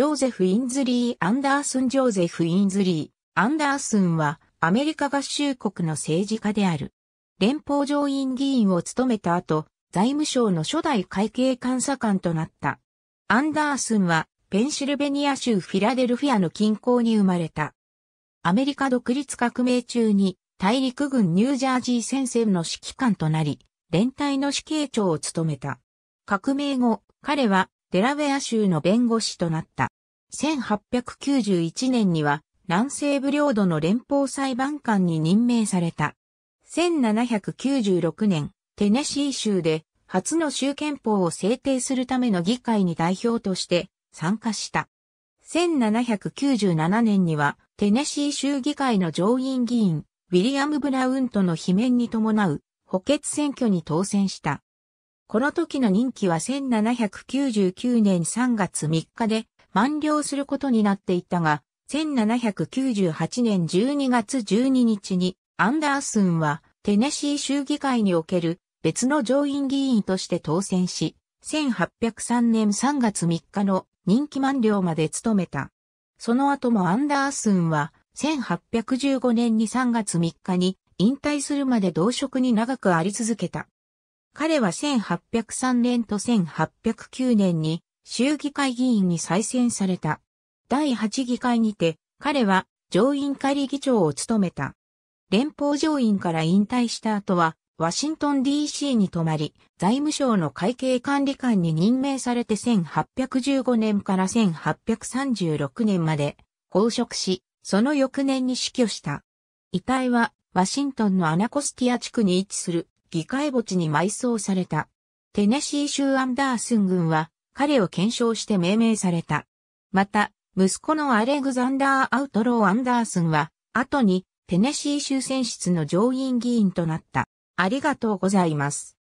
ジョーゼフ・インズリー・アンダースン・ジョーゼフ・インズリー・アンダースンは、アメリカ合衆国の政治家である。連邦上院議員を務めた後、財務省の初代会計監査官となった。アンダースンは、ペンシルベニア州フィラデルフィアの近郊に生まれた。アメリカ独立革命中に、大陸軍ニュージャージー戦線の指揮官となり、連隊の指揮長を務めた。革命後、彼はデラウェア州の弁護士となった。1891年には南西部領土の連邦裁判官に任命された。1796年、テネシー州で初の州憲法を制定するための議会に代表として参加した。1797年にはテネシー州議会の上院議員、ウィリアム・ブラウンとの罷免に伴う補欠選挙に当選した。この時の任期は1799年3月3日で満了することになっていたが、1798年12月12日にアンダースンはテネシー州議会における別の上院議員として当選し、1803年3月3日の任期満了まで務めた。その後もアンダースンは1815年に3月3日に引退するまで同職に長くあり続けた。彼は1803年と1809年に衆議会議員に再選された。第8議会にて、彼は上院仮議長を務めた。連邦上院から引退した後は、ワシントン DC に泊まり、財務省の会計管理官に任命されて1815年から1836年まで公職し、その翌年に死去した。遺体はワシントンのアナコスティア地区に位置する議会墓地に埋葬された。テネシー州アンダースン軍は彼を検証して命名された。また、息子のアレグザンダー・アウトロー・アンダースンは、後にテネシー州選出の上院議員となった。ありがとうございます。